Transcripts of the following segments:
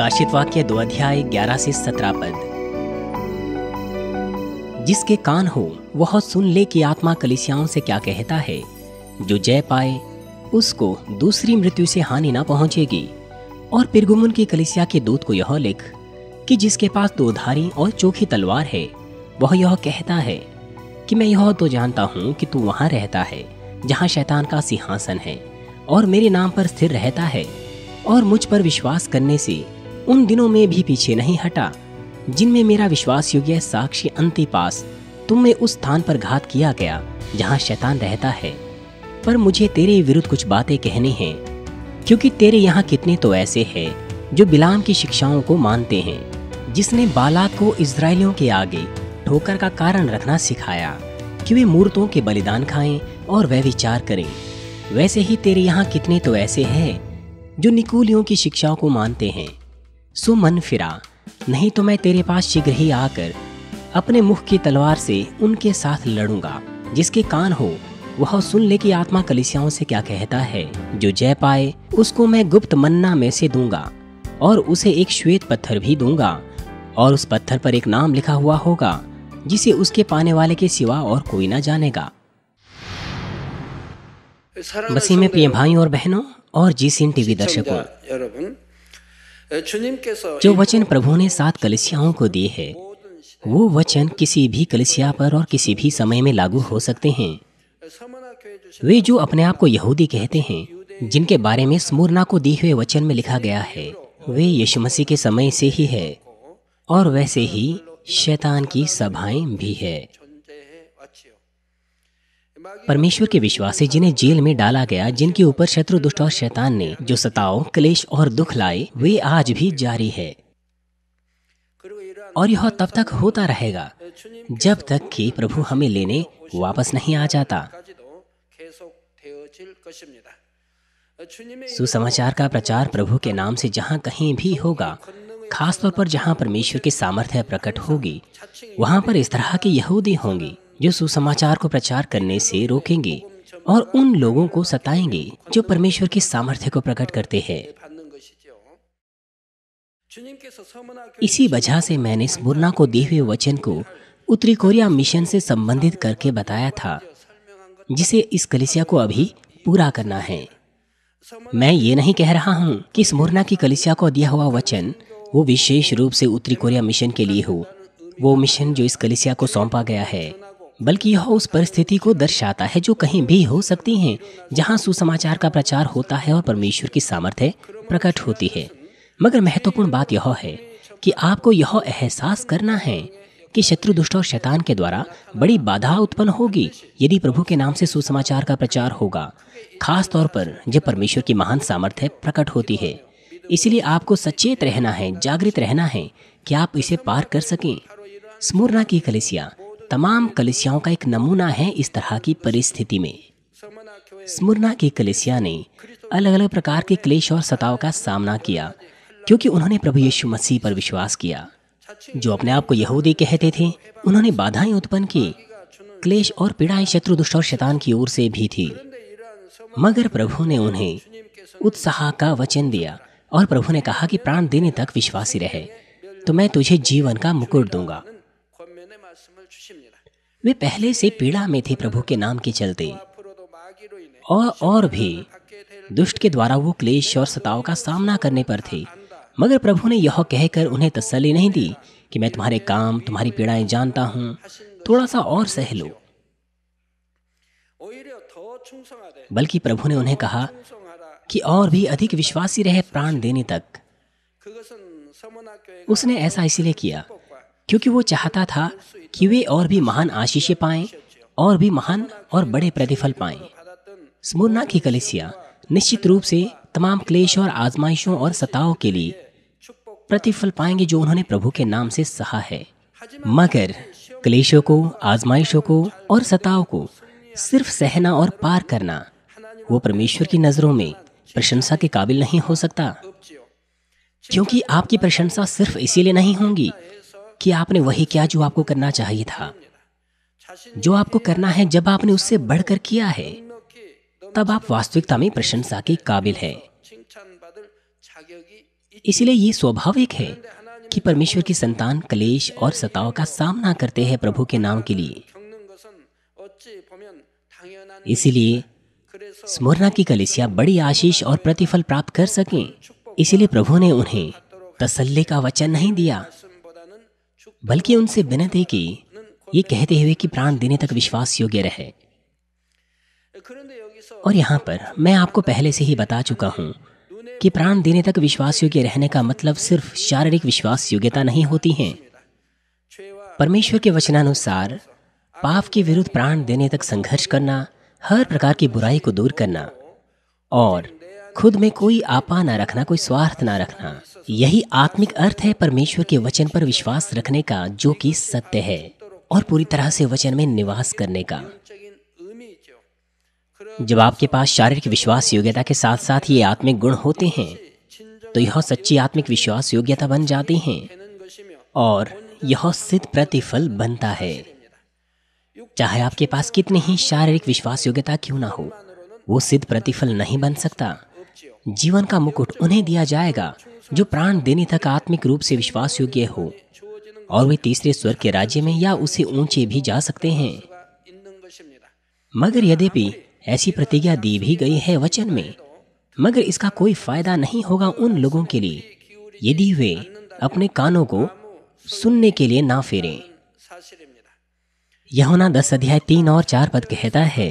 प्रकाशित वाक्य दो अध्याय ग्यारह से सत्रह पद जिसके कान हो वह सुन ले कि आत्मा कलिसियाओं से क्या कहता है जो जय पाए उसको दूसरी मृत्यु से हानि ना पहुंचेगी और पिरगुमन की कलिसिया के दूत को यह लिख कि जिसके पास दो धारी और चोखी तलवार है वह यह कहता है कि मैं यह तो जानता हूं कि तू वहां रहता है जहां शैतान का सिंहासन है और मेरे नाम पर स्थिर रहता है और मुझ पर विश्वास करने से उन दिनों में भी पीछे नहीं हटा जिनमें मेरा विश्वास योग्य साक्षी अंति तुम में उस स्थान पर घात किया गया जहाँ शैतान रहता है पर मुझे तेरे विरुद्ध कुछ बातें कहनी हैं क्योंकि तेरे यहाँ कितने तो ऐसे हैं जो बिलाम की शिक्षाओं को मानते हैं जिसने बालाक को इसराइलियों के आगे ठोकर का कारण रखना सिखाया कि वे मूर्तों के बलिदान खाएं और वह विचार करें वैसे ही तेरे यहाँ कितने तो ऐसे हैं जो निकुलियों की शिक्षाओं को मानते हैं सो मन फिरा नहीं तो मैं तेरे पास शीघ्र ही आकर अपने मुख की तलवार से उनके साथ लड़ूंगा जिसके कान हो वह सुन ले कि आत्मा कलिसियाओं से क्या कहता है जो जय पाए उसको मैं गुप्त मन्ना में से दूंगा और उसे एक श्वेत पत्थर भी दूंगा और उस पत्थर पर एक नाम लिखा हुआ होगा जिसे उसके पाने वाले के सिवा और कोई ना जानेगा बसी में प्रिय भाई और बहनों और जी सीन टीवी दर्शकों जो वचन प्रभु ने सात कलिसियाओं को दिए है वो वचन किसी भी कलिसिया पर और किसी भी समय में लागू हो सकते हैं वे जो अपने आप को यहूदी कहते हैं जिनके बारे में स्मूरना को दिए हुए वचन में लिखा गया है वे यीशु मसीह के समय से ही है और वैसे ही शैतान की सभाएं भी है परमेश्वर के विश्वासी जिन्हें जेल में डाला गया जिनके ऊपर शत्रु दुष्ट और शैतान ने जो सताओ क्लेश और दुख लाए वे आज भी जारी है और यह तब तक होता रहेगा जब तक कि प्रभु हमें लेने वापस नहीं आ जाता सुसमाचार का प्रचार प्रभु के नाम से जहाँ कहीं भी होगा खासतौर पर जहाँ परमेश्वर की सामर्थ्य प्रकट होगी वहाँ पर इस तरह के यहूदी होंगी जो सुसमाचार को प्रचार करने से रोकेंगे और उन लोगों को सताएंगे जो परमेश्वर के सामर्थ्य को प्रकट करते हैं इसी वजह से मैंने स्मुरना को दिए हुए वचन को उत्तरी कोरिया मिशन से संबंधित करके बताया था जिसे इस कलिसिया को अभी पूरा करना है मैं ये नहीं कह रहा हूँ कि स्मुरना की कलिसिया को दिया हुआ वचन वो विशेष रूप से उत्तरी कोरिया मिशन के लिए हो वो मिशन जो इस कलिसिया को सौंपा गया है बल्कि यह उस परिस्थिति को दर्शाता है जो कहीं भी हो सकती है जहां सुसमाचार का प्रचार होता है और परमेश्वर की सामर्थ्य प्रकट होती है मगर महत्वपूर्ण बात यह है कि आपको यह एहसास करना है कि शत्रु दुष्ट और शैतान के द्वारा बड़ी बाधा उत्पन्न होगी यदि प्रभु के नाम से सुसमाचार का प्रचार होगा खास तौर पर जब परमेश्वर की महान सामर्थ्य प्रकट होती है इसलिए आपको सचेत रहना है जागृत रहना है कि आप इसे पार कर सकें स्मूरना की कलिसिया तमाम कलिसियाओं का एक नमूना है इस तरह की परिस्थिति में स्मुरना की कलिसिया ने अलग अलग प्रकार के क्लेश और सताव का सामना किया क्योंकि उन्होंने प्रभु यीशु मसीह पर विश्वास किया जो अपने आप को यहूदी कहते थे उन्होंने बाधाएं उत्पन्न की क्लेश और पीड़ाएं शत्रु दुष्ट और शैतान की ओर से भी थी मगर प्रभु ने उन्हें उत्साह का वचन दिया और प्रभु ने कहा कि प्राण देने तक विश्वासी रहे तो मैं तुझे जीवन का मुकुट दूंगा वे पहले से पीड़ा में थे प्रभु के नाम के चलते और और भी दुष्ट के द्वारा वो क्लेश और सताव का सामना करने पर थे मगर प्रभु ने यह कहकर उन्हें तसली नहीं दी कि मैं तुम्हारे काम तुम्हारी पीड़ाएं जानता हूँ थोड़ा सा और सह लो बल्कि प्रभु ने उन्हें कहा कि और भी अधिक विश्वासी रहे प्राण देने तक उसने ऐसा इसलिए किया क्योंकि वो चाहता था कि वे और भी महान आशीषें पाएं और भी महान और बड़े प्रतिफल पाएं स्मुरना की कलिसिया निश्चित रूप से तमाम क्लेश और आजमाइशों और सताओं के लिए प्रतिफल पाएंगे जो उन्होंने प्रभु के नाम से सहा है मगर क्लेशों को आजमाइशों को और सताओं को सिर्फ सहना और पार करना वो परमेश्वर की नज़रों में प्रशंसा के काबिल नहीं हो सकता क्योंकि आपकी प्रशंसा सिर्फ इसीलिए नहीं होंगी कि आपने वही किया जो आपको करना चाहिए था जो आपको करना है जब आपने उससे बढ़कर किया है तब आप वास्तविकता में प्रशंसा के काबिल है इसलिए ये स्वाभाविक है कि परमेश्वर की संतान कलेश और सताव का सामना करते हैं प्रभु के नाम के लिए इसलिए स्मरणा की कलेशिया बड़ी आशीष और प्रतिफल प्राप्त कर सकें इसलिए प्रभु ने उन्हें तसल्ले का वचन नहीं दिया बल्कि उनसे विनत है ये कहते हुए कि प्राण देने तक विश्वास योग्य रहे और यहां पर मैं आपको पहले से ही बता चुका हूं कि प्राण देने तक विश्वास योग्य रहने का मतलब सिर्फ शारीरिक विश्वास योग्यता नहीं होती है परमेश्वर के वचनानुसार पाप के विरुद्ध प्राण देने तक संघर्ष करना हर प्रकार की बुराई को दूर करना और खुद में कोई आपा ना रखना कोई स्वार्थ ना रखना यही आत्मिक अर्थ है परमेश्वर के वचन पर विश्वास रखने का जो कि सत्य है और पूरी तरह से वचन में निवास करने का जब आपके पास शारीरिक विश्वास योग्यता के साथ साथ ये आत्मिक गुण होते हैं तो यह सच्ची आत्मिक विश्वास योग्यता बन जाती है और यह सिद्ध प्रतिफल बनता है चाहे आपके पास कितनी ही शारीरिक विश्वास योग्यता क्यों ना हो वो सिद्ध प्रतिफल नहीं बन सकता जीवन का मुकुट उन्हें दिया जाएगा जो प्राण देने तक आत्मिक रूप से विश्वास योग्य हो और वे तीसरे स्वर के राज्य में या उसे ऊंचे भी जा सकते हैं मगर यद्यपि ऐसी प्रतिज्ञा दी भी गई है वचन में मगर इसका कोई फायदा नहीं होगा उन लोगों के लिए यदि वे अपने कानों को सुनने के लिए ना फेरें यहोना दस अध्याय तीन और चार पद कहता है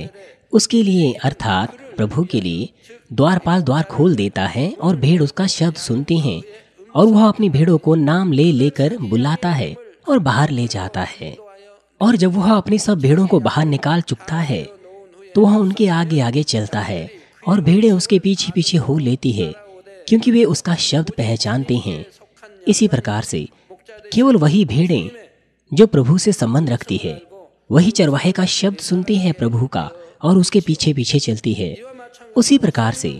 उसके लिए अर्थात प्रभु के लिए द्वारपाल द्वार खोल देता है और भेड़ उसका शब्द सुनती हैं और वह अपनी भेड़ों को नाम ले लेकर बुलाता है और बाहर ले जाता है और जब वह अपनी सब भेड़ों को बाहर निकाल चुकता है तो वह उनके आगे आगे चलता है और भेड़ें उसके पीछे पीछे हो लेती है क्योंकि वे उसका शब्द पहचानते हैं इसी प्रकार से केवल वही भेड़ें जो प्रभु से संबंध रखती है वही चरवाहे का शब्द सुनती है प्रभु का और उसके पीछे पीछे चलती है उसी प्रकार से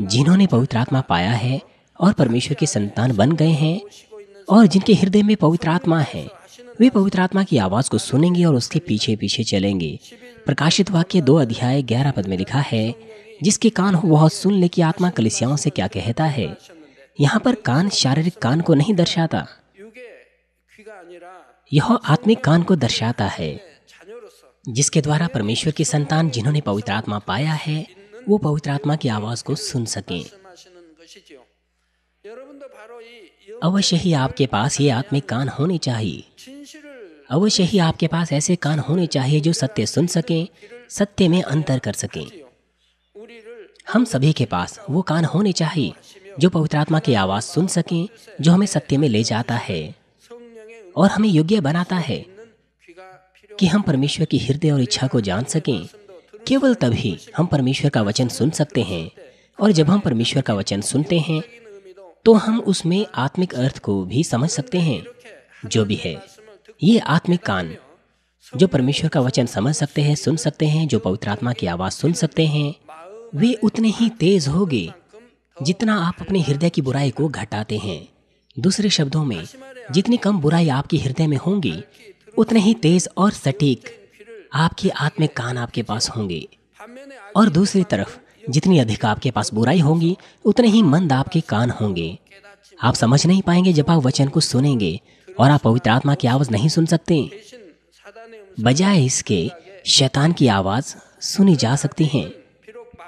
जिन्होंने पवित्र आत्मा पाया है और परमेश्वर के संतान बन गए हैं और जिनके हृदय में पवित्र आत्मा है वे पवित्र आत्मा की आवाज़ को सुनेंगे और उसके पीछे पीछे चलेंगे प्रकाशित वाक्य दो अध्याय ग्यारह पद में लिखा है जिसके कान हो वह सुन ले कि आत्मा कलिसियाओं से क्या कहता है यहाँ पर कान शारीरिक कान को नहीं दर्शाता यह आत्मिक कान को दर्शाता है जिसके द्वारा परमेश्वर की संतान जिन्होंने पवित्र आत्मा पाया है वो पवित्र आत्मा की आवाज़ को सुन सके अवश्य ही आपके पास ये आत्मिक कान होने चाहिए अवश्य ही आपके पास ऐसे कान होने चाहिए जो सत्य सुन सके सत्य में अंतर कर सके हम सभी के पास वो कान होने चाहिए जो पवित्र आत्मा की आवाज़ सुन सके जो हमें सत्य में ले जाता है और हमें योग्य बनाता है कि हम परमेश्वर की हृदय और इच्छा को जान सकें केवल तभी हम परमेश्वर का वचन सुन सकते हैं और जब हम परमेश्वर का वचन सुनते हैं तो हम उसमें आत्मिक अर्थ को भी समझ सकते हैं जो भी है ये आत्मिक कान जो परमेश्वर का वचन समझ सकते हैं सुन सकते हैं जो पवित्र आत्मा की आवाज़ सुन सकते हैं वे उतने ही तेज होगे जितना आप अपने हृदय की बुराई को घटाते हैं दूसरे शब्दों में जितनी कम बुराई आपके हृदय में होंगी उतने ही तेज और सटीक आपके आत्मिक कान आपके पास होंगे और दूसरी तरफ जितनी अधिक आपके पास बुराई होगी उतने ही मंद आपके कान होंगे आप समझ नहीं पाएंगे जब आप वचन को सुनेंगे और आप पवित्र आत्मा की आवाज़ नहीं सुन सकते बजाय इसके शैतान की आवाज़ सुनी जा सकती है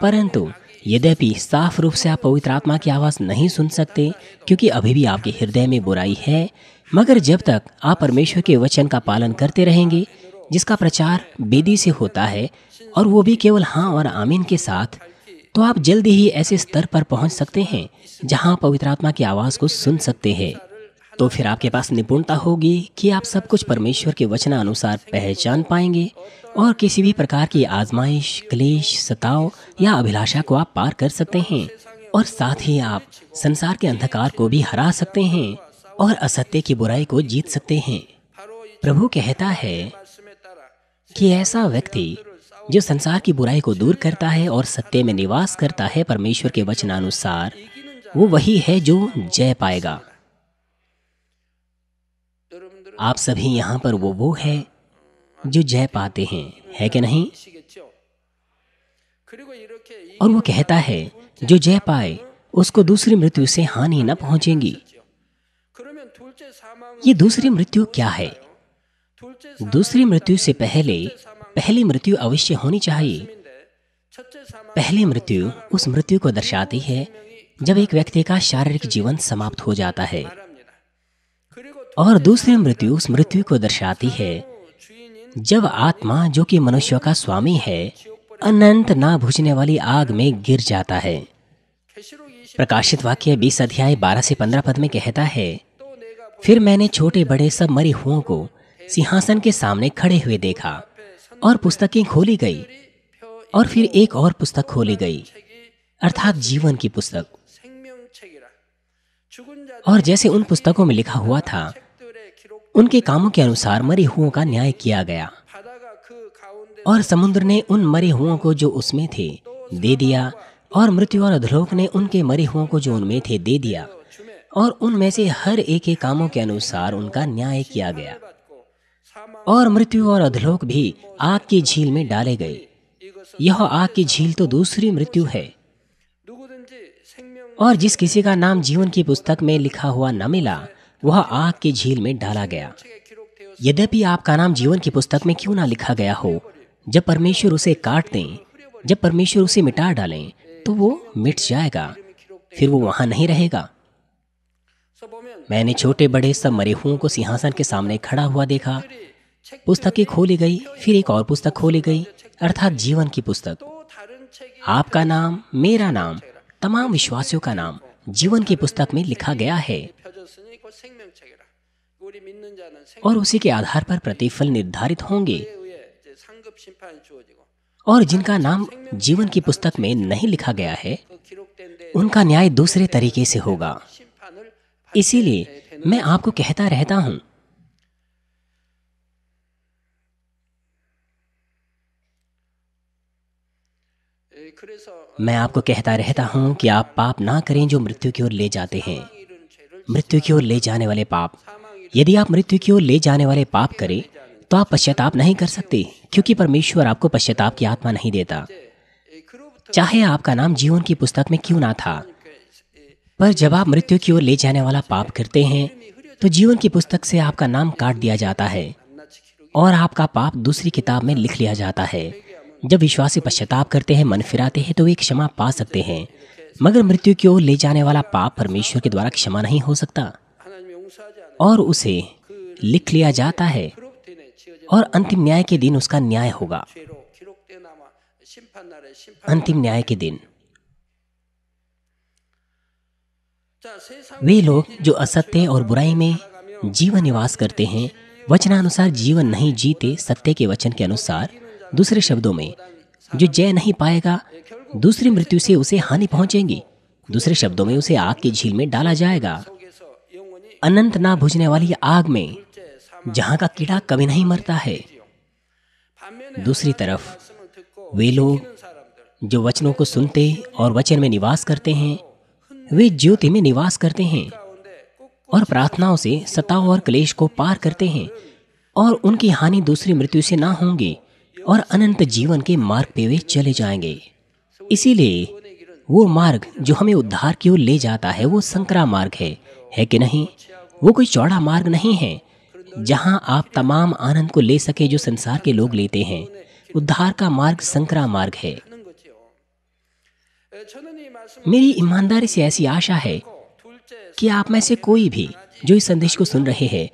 परंतु यद्यपि साफ रूप से आप पवित्र आत्मा की आवाज़ नहीं सुन सकते क्योंकि अभी भी आपके हृदय में बुराई है मगर जब तक आप परमेश्वर के वचन का पालन करते रहेंगे जिसका प्रचार बेदी से होता है और वो भी केवल हाँ और आमीन के साथ तो आप जल्द ही ऐसे स्तर पर पहुंच सकते हैं जहां पवित्र आत्मा की आवाज़ को सुन सकते हैं तो फिर आपके पास निपुणता होगी कि आप सब कुछ परमेश्वर के वचनानुसार पहचान पाएंगे और किसी भी प्रकार की आजमाइश क्लेश सताव या अभिलाषा को आप पार कर सकते हैं और साथ ही आप संसार के अंधकार को भी हरा सकते हैं और असत्य की बुराई को जीत सकते हैं प्रभु कहता है कि ऐसा व्यक्ति जो संसार की बुराई को दूर करता है और सत्य में निवास करता है परमेश्वर के वचनानुसार वो वही है जो जय पाएगा आप सभी यहाँ पर वो वो है जो जय पाते हैं है कि नहीं और वो कहता है जो जय पाए उसको दूसरी मृत्यु से हानि न पहुंचेगी ये दूसरी मृत्यु क्या है दूसरी मृत्यु से पहले पहली मृत्यु अवश्य होनी चाहिए पहली मृत्यु उस मृत्यु को दर्शाती है जब एक व्यक्ति का शारीरिक जीवन समाप्त हो जाता है और दूसरी मृत्यु उस मृत्यु को दर्शाती है जब आत्मा जो कि मनुष्य का स्वामी है अनंत ना भुजने वाली आग में गिर जाता है प्रकाशित वाक्य 20 अध्याय 12 से 15 पद में कहता है फिर मैंने छोटे बड़े सब मरी हुओं को सिंहासन के सामने खड़े हुए देखा और पुस्तकें खोली गई और फिर एक और पुस्तक खोली गई अर्थात जीवन की पुस्तक और जैसे उन पुस्तकों में लिखा हुआ था उनके कामों के अनुसार मरे हुओं का न्याय किया गया और समुद्र ने उन मरे हुओं को जो उसमें थे दे दिया और मृत्यु और अधलोक ने उनके मरे हुओं को जो उनमें थे दे दिया और उनमें से हर एक के कामों के अनुसार उनका न्याय किया गया और मृत्यु और अधलोक भी आग की झील में डाले गए यह आग की झील तो दूसरी मृत्यु है और जिस किसी का नाम जीवन की पुस्तक में लिखा हुआ न मिला वह आग की झील में डाला गया यद्यपि आपका नाम जीवन की पुस्तक में क्यों ना लिखा गया हो जब परमेश्वर उसे काट दें जब परमेश्वर उसे मिटा डालें तो वो मिट जाएगा फिर वो वहां नहीं रहेगा मैंने छोटे बड़े सब मरे हुओं को सिंहासन के सामने खड़ा हुआ देखा पुस्तकें खोली गई फिर एक और पुस्तक खोली गई अर्थात जीवन की पुस्तक आपका नाम मेरा नाम तमाम विश्वासियों का नाम जीवन की पुस्तक में लिखा गया है और उसी के आधार पर प्रतिफल निर्धारित होंगे और जिनका नाम जीवन की पुस्तक में नहीं लिखा गया है उनका न्याय दूसरे तरीके से होगा इसीलिए मैं आपको कहता रहता हूँ मैं आपको कहता रहता हूँ कि आप पाप ना करें जो मृत्यु की ओर ले जाते हैं मृत्यु की ओर ले जाने वाले पाप यदि आप मृत्यु की ओर ले जाने वाले पाप करें तो आप पश्चाताप नहीं कर सकते क्योंकि परमेश्वर आपको पश्चाताप की आत्मा नहीं देता चाहे आपका नाम जीवन की पुस्तक में क्यों ना था पर जब आप मृत्यु की ओर ले जाने वाला पाप करते हैं तो जीवन की पुस्तक से आपका नाम काट दिया जाता है और आपका पाप दूसरी किताब में लिख लिया जाता है जब विश्वासी पश्चाताप करते हैं मन फिराते हैं तो वे क्षमा पा सकते हैं मगर मृत्यु की ओर ले जाने वाला पाप परमेश्वर के द्वारा क्षमा नहीं हो सकता और उसे लिख लिया जाता है और अंतिम न्याय के दिन उसका न्याय होगा अंतिम न्याय के दिन वे लोग जो असत्य और बुराई में जीवन निवास करते हैं वचनानुसार जीवन नहीं जीते सत्य के वचन के अनुसार दूसरे शब्दों में जो जय नहीं पाएगा दूसरी मृत्यु से उसे हानि पहुंचेगी दूसरे शब्दों में उसे आग की झील में डाला जाएगा अनंत ना भुजने वाली आग में जहां का कीड़ा कभी नहीं मरता है दूसरी तरफ वे लोग जो वचनों को सुनते और वचन में निवास करते हैं वे ज्योति में निवास करते हैं और प्रार्थनाओं से सताव और क्लेश को पार करते हैं और उनकी हानि दूसरी मृत्यु से ना होंगी और अनंत जीवन के मार्ग पे वे चले जाएंगे इसीलिए वो मार्ग जो हमें उद्धार की ओर ले जाता है वो संकरा मार्ग है है कि नहीं वो कोई चौड़ा मार्ग नहीं है जहाँ आप तमाम आनंद को ले सके जो संसार के लोग लेते हैं उद्धार का मार्ग संकरा मार्ग है मेरी ईमानदारी से ऐसी आशा है कि आप में से कोई भी जो इस संदेश को सुन रहे हैं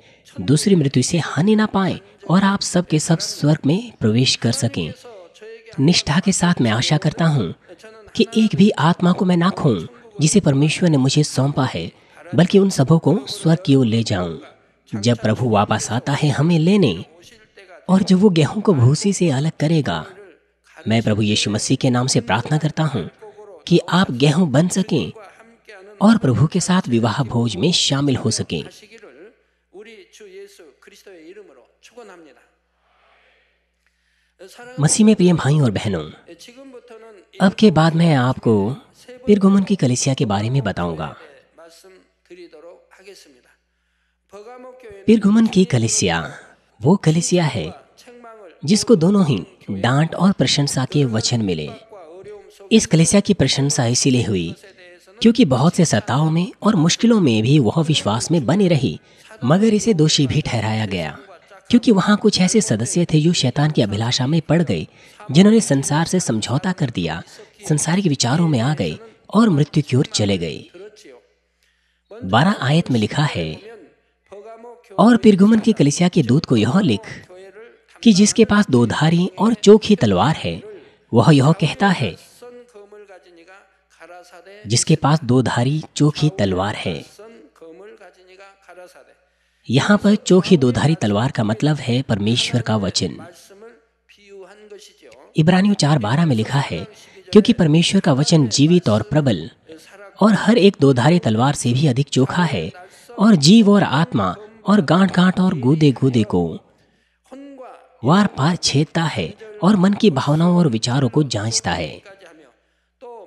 दूसरी मृत्यु से हानि ना पाए और आप सब के सब स्वर्ग में प्रवेश कर सकें निष्ठा के साथ मैं आशा करता हूँ कि एक भी आत्मा को मैं ना खोऊं जिसे परमेश्वर ने मुझे सौंपा है बल्कि उन सबों को स्वर्ग की ओर ले जाऊं जब प्रभु वापस आता है हमें लेने और जब वो गेहूं को भूसी से अलग करेगा मैं प्रभु यीशु मसीह के नाम से प्रार्थना करता हूं कि आप गेहूं बन सकें और प्रभु के साथ विवाह भोज में शामिल हो सकें मसीह में प्रिय भाई और बहनों अब के बाद मैं आपको पिरगुमन की कलिसिया के बारे में बताऊंगा पिरगुमन की कलिसिया वो कलिसिया है जिसको दोनों ही डांट और प्रशंसा के वचन मिले इस कलिसिया की प्रशंसा इसीलिए हुई क्योंकि बहुत से सताओं में और मुश्किलों में भी वह विश्वास में बनी रही मगर इसे दोषी भी ठहराया गया क्योंकि वहाँ कुछ ऐसे सदस्य थे जो शैतान की अभिलाषा में पड़ गए जिन्होंने संसार से समझौता कर दिया संसार के विचारों में आ गए और मृत्यु की ओर चले गए बारह आयत में लिखा है और पिरगुमन की कलिसिया के दूत को यह लिख कि जिसके पास दो धारी और चोखी तलवार है वह यह कहता है जिसके पास दो धारी चोखी तलवार है यहाँ पर चोखी दोधारी तलवार का मतलब है परमेश्वर का वचन इब्रानियों चार बारह में लिखा है क्योंकि परमेश्वर का वचन जीवित और प्रबल और हर एक दोधारी तलवार से भी अधिक चोखा है और जीव और आत्मा और गांठ गांठ और गोदे गोदे को वार पार छेदता है और मन की भावनाओं और विचारों को जांचता है तो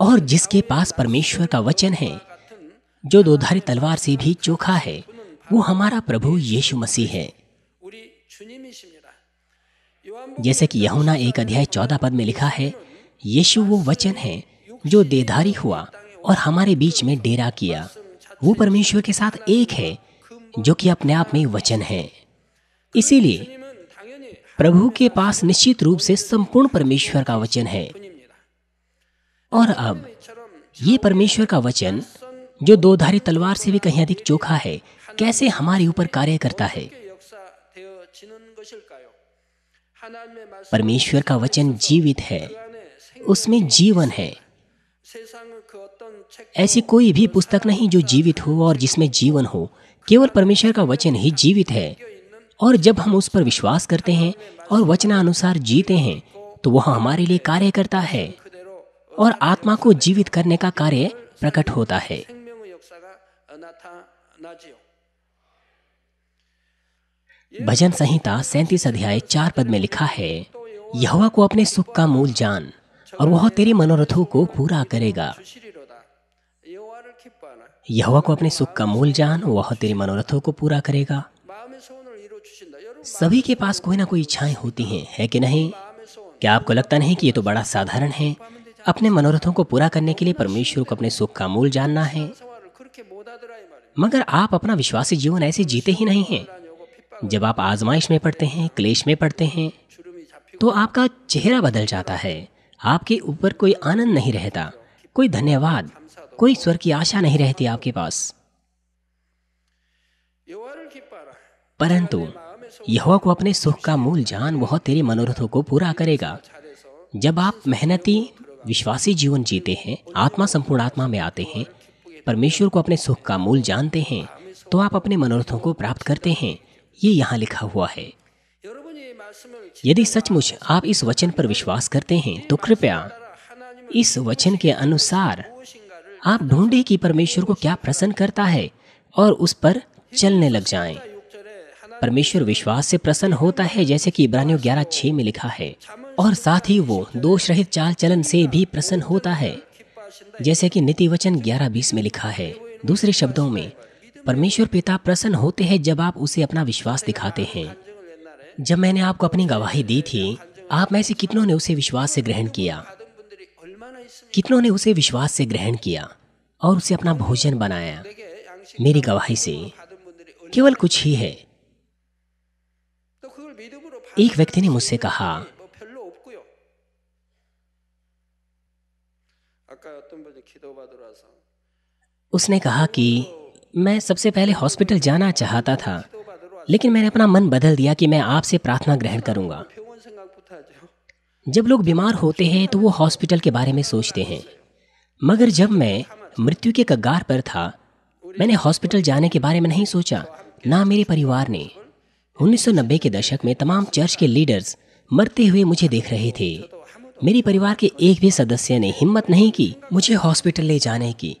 और जिसके पास परमेश्वर का वचन है जो दोधारी तलवार से भी चोखा है वो हमारा प्रभु यीशु मसीह है जैसे कि यहुना एक अध्याय चौदह पद में लिखा है यीशु वो वचन है जो देधारी हुआ और हमारे बीच में डेरा किया वो परमेश्वर के साथ एक है जो कि अपने आप में वचन है इसीलिए प्रभु के पास निश्चित रूप से संपूर्ण परमेश्वर का वचन है और अब ये परमेश्वर का वचन जो दो धारी तलवार से भी कहीं अधिक चोखा है कैसे हमारे ऊपर कार्य करता है परमेश्वर का वचन जीवित है उसमें जीवन है ऐसी कोई भी पुस्तक नहीं जो जीवित हो और जिसमें जीवन हो केवल परमेश्वर का वचन ही जीवित है और जब हम उस पर विश्वास करते हैं और वचनानुसार जीते हैं तो वह हमारे लिए कार्य करता है और आत्मा को जीवित करने का कार्य प्रकट होता है भजन संहिता सैंतीस अध्याय चार पद में लिखा है यहुआ को अपने सुख का मूल जान और वह तेरे मनोरथों को पूरा करेगा यहुआ को अपने सुख का मूल जान वह तेरे मनोरथों को पूरा करेगा सभी के पास कोई ना कोई इच्छाएं होती हैं है कि नहीं क्या आपको लगता नहीं कि ये तो बड़ा साधारण है अपने मनोरथों को पूरा करने के लिए परमेश्वर को अपने सुख का मूल जानना है मगर आप अपना विश्वासी जीवन ऐसे जीते ही नहीं हैं जब आप आजमाइश में पड़ते हैं क्लेश में पड़ते हैं तो आपका चेहरा बदल जाता है आपके ऊपर कोई आनंद नहीं रहता कोई धन्यवाद कोई स्वर की आशा नहीं रहती आपके पास परंतु यहोवा को अपने सुख का मूल जान वह तेरे मनोरथों को पूरा करेगा जब आप मेहनती विश्वासी जीवन जीते हैं आत्मा संपूर्ण आत्मा में आते हैं परमेश्वर को अपने सुख का मूल जानते हैं तो आप अपने मनोरथों को प्राप्त करते हैं ये यहाँ लिखा हुआ है यदि सचमुच आप इस वचन पर विश्वास करते हैं तो कृपया इस वचन के अनुसार आप ढूंढे कि परमेश्वर को क्या प्रसन्न करता है और उस पर चलने लग जाएं। परमेश्वर विश्वास से प्रसन्न होता है जैसे कि इब्रानियों ग्यारह छह में लिखा है और साथ ही वो दोष रहित चाल चलन से भी प्रसन्न होता है जैसे कि नीति वचन ग्यारह बीस में लिखा है दूसरे शब्दों में परमेश्वर पिता प्रसन्न होते हैं जब आप उसे अपना विश्वास दिखाते हैं जब मैंने आपको अपनी गवाही दी थी आप में से कितनों ने उसे विश्वास से ग्रहण किया कितनों ने उसे विश्वास से ग्रहण किया और उसे अपना भोजन बनाया मेरी गवाही से केवल कुछ ही है एक व्यक्ति ने मुझसे कहा उसने कहा कि मैं सबसे पहले हॉस्पिटल जाना चाहता था लेकिन मैंने अपना मन बदल दिया कि मैं आपसे प्रार्थना ग्रहण करूंगा जब लोग बीमार होते हैं तो वो हॉस्पिटल के बारे में सोचते हैं मगर जब मैं मृत्यु के कगार पर था मैंने हॉस्पिटल जाने के बारे में नहीं सोचा ना मेरे परिवार ने 1990 के दशक में तमाम चर्च के लीडर्स मरते हुए मुझे देख रहे थे मेरे परिवार के एक भी सदस्य ने हिम्मत नहीं की मुझे हॉस्पिटल ले जाने की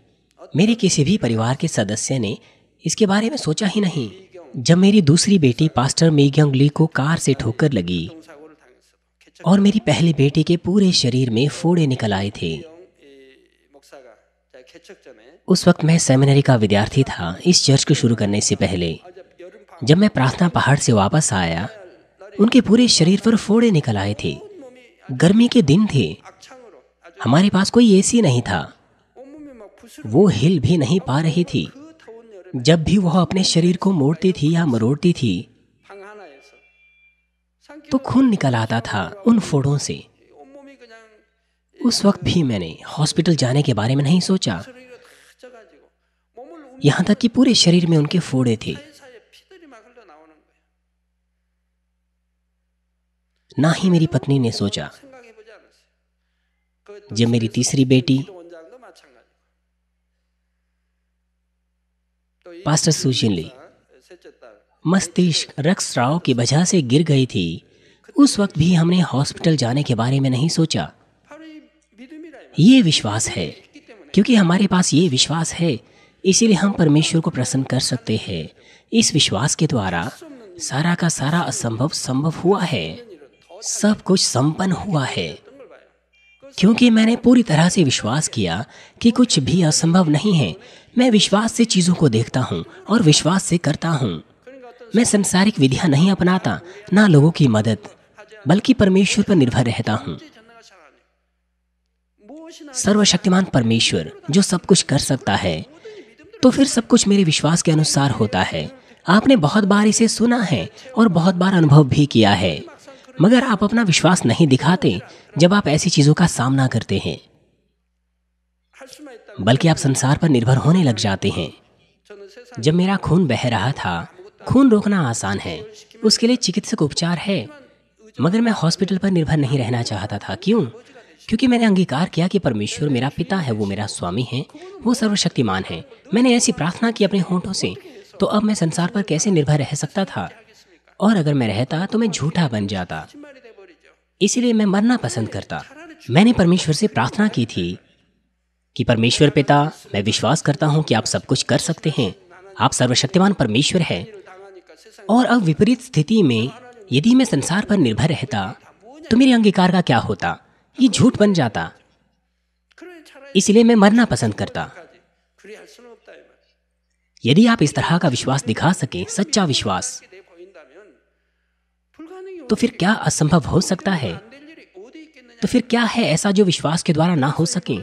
मेरे किसी भी परिवार के सदस्य ने इसके बारे में सोचा ही नहीं जब मेरी दूसरी बेटी पास्टर मेग्यंग ली को कार से ठोकर लगी और मेरी पहली बेटी के पूरे शरीर में फोड़े निकल आए थे उस वक्त मैं सेमिनरी का विद्यार्थी था इस चर्च को शुरू करने से पहले जब मैं प्रार्थना पहाड़ से वापस आया उनके पूरे शरीर पर फोड़े निकल आए थे गर्मी के दिन थे हमारे पास कोई एसी नहीं था वो हिल भी नहीं पा रही थी जब भी वह अपने शरीर को मोड़ती थी या मरोड़ती थी तो खून निकल आता था उन फोड़ों से उस वक्त भी मैंने हॉस्पिटल जाने के बारे में नहीं सोचा यहाँ तक कि पूरे शरीर में उनके फोड़े थे ना ही मेरी पत्नी ने सोचा जब मेरी तीसरी बेटी पास्टर सूचिन ली मस्तिष्क रक्सराव की वजह से गिर गई थी उस वक्त भी हमने हॉस्पिटल जाने के बारे में नहीं सोचा ये विश्वास है क्योंकि हमारे पास ये विश्वास है इसीलिए हम परमेश्वर को प्रसन्न कर सकते हैं इस विश्वास के द्वारा सारा का सारा असंभव संभव हुआ है सब कुछ संपन्न हुआ है क्योंकि मैंने पूरी तरह से विश्वास किया कि कुछ भी असंभव नहीं है मैं विश्वास से चीज़ों को देखता हूँ और विश्वास से करता हूँ मैं संसारिक विधिया नहीं अपनाता ना लोगों की मदद बल्कि परमेश्वर पर निर्भर रहता हूँ सर्वशक्तिमान परमेश्वर जो सब कुछ कर सकता है तो फिर सब कुछ मेरे विश्वास के अनुसार होता है आपने बहुत बार इसे सुना है और बहुत बार अनुभव भी किया है मगर आप अपना विश्वास नहीं दिखाते जब आप ऐसी चीजों का सामना करते हैं बल्कि आप संसार पर निर्भर होने लग जाते हैं जब मेरा खून बह रहा था खून रोकना आसान है उसके लिए चिकित्सक उपचार है मगर मैं हॉस्पिटल पर निर्भर नहीं रहना चाहता था क्यों क्योंकि मैंने अंगीकार किया कि परमेश्वर मेरा पिता है वो मेरा स्वामी है वो सर्वशक्तिमान है मैंने ऐसी प्रार्थना की अपने होंठों से तो अब मैं संसार पर कैसे निर्भर रह सकता था और अगर मैं रहता तो मैं झूठा बन जाता इसलिए मैं मरना पसंद करता मैंने परमेश्वर से प्रार्थना की थी कि परमेश्वर पिता मैं विश्वास करता हूँ कि आप सब कुछ कर सकते हैं आप सर्वशक्तिमान परमेश्वर है और अब विपरीत स्थिति में यदि मैं संसार पर निर्भर रहता तो मेरे अंगीकार का क्या होता ये झूठ बन जाता इसलिए मैं मरना पसंद करता यदि आप इस तरह का विश्वास दिखा सकें सच्चा विश्वास तो फिर क्या असंभव हो सकता है तो फिर क्या है ऐसा जो विश्वास के द्वारा ना हो सके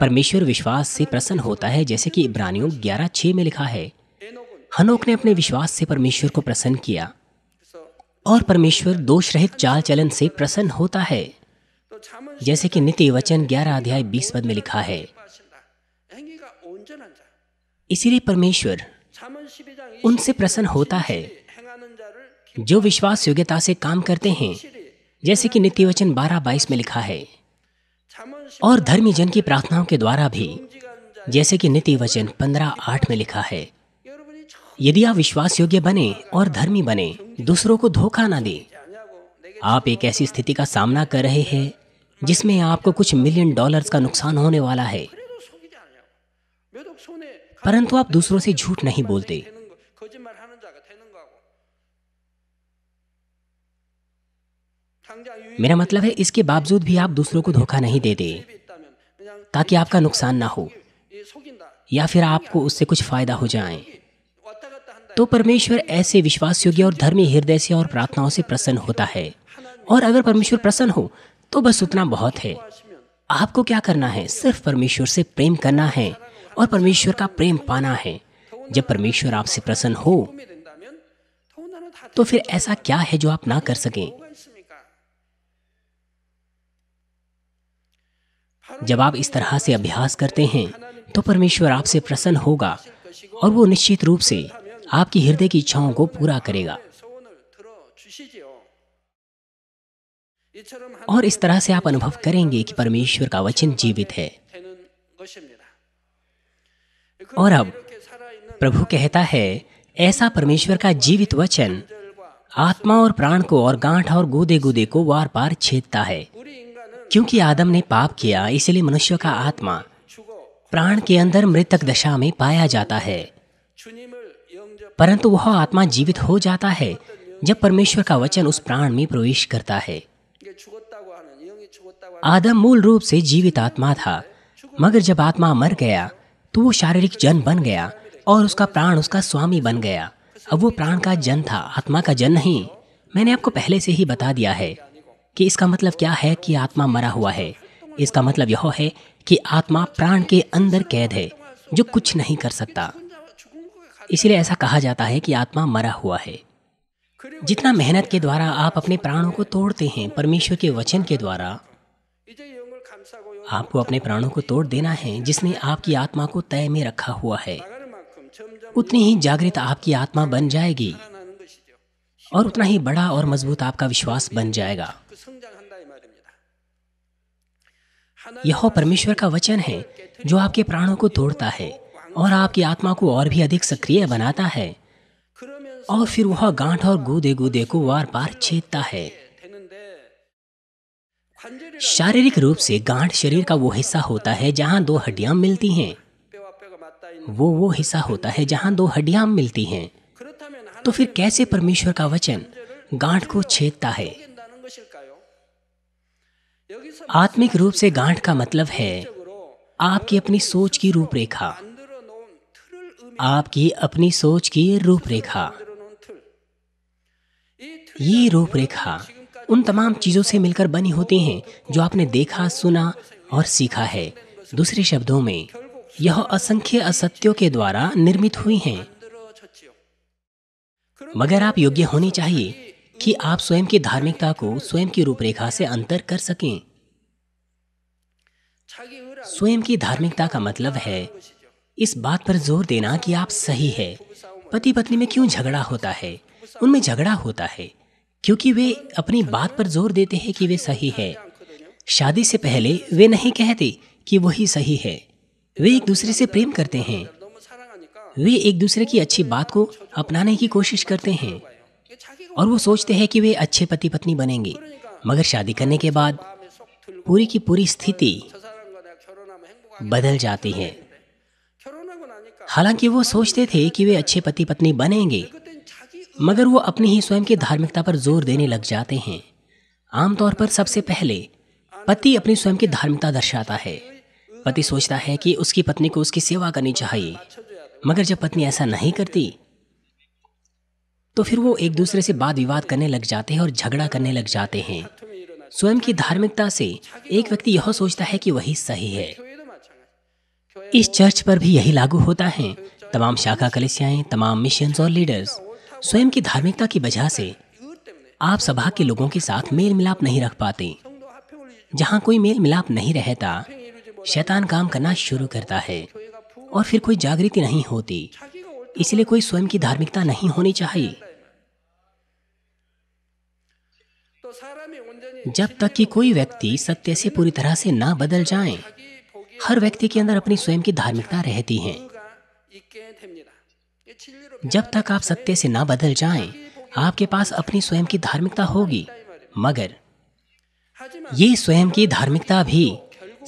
परमेश्वर विश्वास से प्रसन्न होता है जैसे कि इब्रानियों ग्यारह छह में लिखा है हनोक ने अपने विश्वास से परमेश्वर को प्रसन्न किया और परमेश्वर दोष रहित चाल चलन से प्रसन्न होता है जैसे कि नित्य वचन ग्यारह अध्याय बीस पद में लिखा है इसीलिए परमेश्वर उनसे प्रसन्न होता है जो विश्वास योग्यता से काम करते हैं जैसे कि नित्य वचन बारह बाईस में लिखा है और धर्मी जन की प्रार्थनाओं के द्वारा भी जैसे कि नित्य वचन पंद्रह आठ में लिखा है यदि आप विश्वास योग्य बने और धर्मी बने दूसरों को धोखा ना दे आप एक ऐसी स्थिति का सामना कर रहे हैं जिसमें आपको कुछ मिलियन डॉलर्स का नुकसान होने वाला है परंतु आप दूसरों से झूठ नहीं बोलते मतलब मेरा मतलब है इसके बावजूद भी आप दूसरों को धोखा नहीं दे दे ताकि आपका नुकसान ना हो या फिर आपको उससे कुछ फायदा हो जाए तो परमेश्वर ऐसे विश्वास योग्य और धर्मी हृदय से और प्रार्थनाओं से प्रसन्न होता है और अगर परमेश्वर प्रसन्न हो तो बस उतना बहुत है आपको क्या करना है सिर्फ परमेश्वर से प्रेम करना है और परमेश्वर का प्रेम पाना है जब परमेश्वर आपसे प्रसन्न हो तो फिर ऐसा क्या है जो आप ना कर सकें जब आप इस तरह से अभ्यास करते हैं तो परमेश्वर आपसे प्रसन्न होगा और वो निश्चित रूप से आपकी हृदय की इच्छाओं को पूरा करेगा और इस तरह से आप अनुभव करेंगे कि परमेश्वर का वचन जीवित है और अब प्रभु कहता है ऐसा परमेश्वर का जीवित वचन आत्मा और प्राण को और गांठ और गोदे गोदे को वार पार छेदता है क्योंकि आदम ने पाप किया इसलिए मनुष्य का आत्मा प्राण के अंदर मृतक दशा में पाया जाता है परंतु वह आत्मा जीवित हो जाता है जब परमेश्वर का वचन उस प्राण में प्रवेश करता है आदम मूल रूप से जीवित आत्मा था मगर जब आत्मा मर गया तो वो शारीरिक जन बन गया और उसका प्राण उसका स्वामी बन गया अब वो प्राण का जन था आत्मा का जन नहीं मैंने आपको पहले से ही बता दिया है कि इसका मतलब क्या है कि आत्मा मरा हुआ है इसका मतलब यह है कि आत्मा प्राण के अंदर कैद है जो कुछ नहीं कर सकता इसलिए ऐसा कहा जाता है कि आत्मा मरा हुआ है जितना मेहनत के द्वारा आप अपने प्राणों को तोड़ते हैं परमेश्वर के वचन के द्वारा आपको अपने प्राणों को तोड़ देना है जिसने आपकी आत्मा को तय में रखा हुआ है उतनी ही जागृत आपकी आत्मा बन जाएगी और उतना ही बड़ा और मजबूत आपका विश्वास बन जाएगा यह परमेश्वर का वचन है जो आपके प्राणों को तोड़ता है और आपकी आत्मा को और भी अधिक सक्रिय बनाता है और फिर वह गांठ और गूदे गूदे को वार पार छेदता है शारीरिक रूप से गांठ शरीर का वो हिस्सा होता है जहां दो हड्डियां मिलती हैं वो वो हिस्सा होता है जहां दो हड्डियां मिलती हैं तो फिर कैसे परमेश्वर का वचन गांठ को छेदता है आत्मिक रूप से गांठ का मतलब है आपकी अपनी सोच की रूपरेखा आपकी अपनी सोच की रूपरेखा ये रूपरेखा उन तमाम चीज़ों से मिलकर बनी होती हैं जो आपने देखा सुना और सीखा है दूसरे शब्दों में यह असंख्य असत्यों के द्वारा निर्मित हुई हैं मगर आप योग्य होने चाहिए कि आप स्वयं की धार्मिकता को स्वयं की रूपरेखा से अंतर कर सकें स्वयं की धार्मिकता का मतलब है इस बात पर जोर देना कि आप सही है पति पत्नी में क्यों झगड़ा होता है उनमें झगड़ा होता है क्योंकि वे अपनी बात पर जोर देते हैं कि वे सही है शादी से पहले वे नहीं कहते कि वही सही है वे एक दूसरे से प्रेम करते हैं वे एक दूसरे की अच्छी बात को अपनाने की कोशिश करते हैं और वो सोचते हैं कि वे अच्छे पति पत्नी बनेंगे मगर शादी करने के बाद पूरी की पूरी स्थिति बदल जाती है हालांकि वो सोचते थे कि वे अच्छे पति पत्नी बनेंगे मगर वो अपनी ही स्वयं की धार्मिकता पर जोर देने लग जाते हैं आमतौर पर सबसे पहले पति अपनी स्वयं की धार्मिकता दर्शाता है पति सोचता है कि उसकी पत्नी को उसकी सेवा करनी चाहिए मगर जब पत्नी ऐसा नहीं करती तो फिर वो एक दूसरे से बात विवाद करने लग जाते हैं और झगड़ा करने लग जाते हैं स्वयं की धार्मिकता से एक व्यक्ति यह सोचता है कि वही सही है इस चर्च पर भी यही लागू होता है तमाम शाखा कलिसियाएं तमाम मिशन और लीडर्स स्वयं की धार्मिकता की वजह से आप सभा के लोगों के साथ मेल मिलाप नहीं रख पाते जहाँ कोई मेल मिलाप नहीं रहता शैतान काम करना शुरू करता है और फिर कोई जागृति नहीं होती इसलिए कोई स्वयं की धार्मिकता नहीं होनी चाहिए जब तक कि कोई व्यक्ति सत्य से पूरी तरह से ना बदल जाए हर व्यक्ति के अंदर अपनी स्वयं की धार्मिकता रहती है जब तक आप सत्य से ना बदल जाए आपके पास अपनी स्वयं की धार्मिकता होगी मगर ये स्वयं की धार्मिकता भी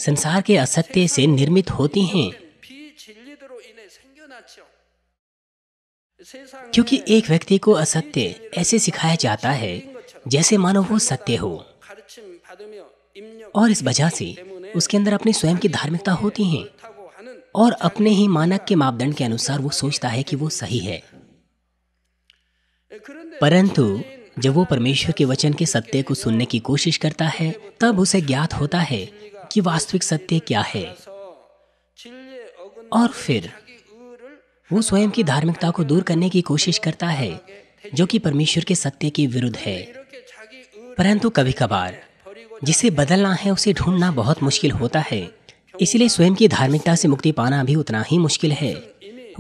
संसार के असत्य से निर्मित होती हैं क्योंकि एक व्यक्ति को असत्य ऐसे सिखाया जाता है जैसे मानो वो सत्य हो और इस वजह से उसके अंदर अपनी स्वयं की धार्मिकता होती है और अपने ही मानक के मापदंड के अनुसार वो सोचता है कि वो सही है परंतु जब वो परमेश्वर के वचन के सत्य को सुनने की कोशिश करता है तब उसे ज्ञात होता है कि वास्तविक सत्य क्या है और फिर वो स्वयं की धार्मिकता को दूर करने की कोशिश करता है जो कि परमेश्वर के सत्य के विरुद्ध है परंतु कभी कभार जिसे बदलना है उसे ढूंढना बहुत मुश्किल होता है इसलिए स्वयं की धार्मिकता से मुक्ति पाना भी उतना ही मुश्किल है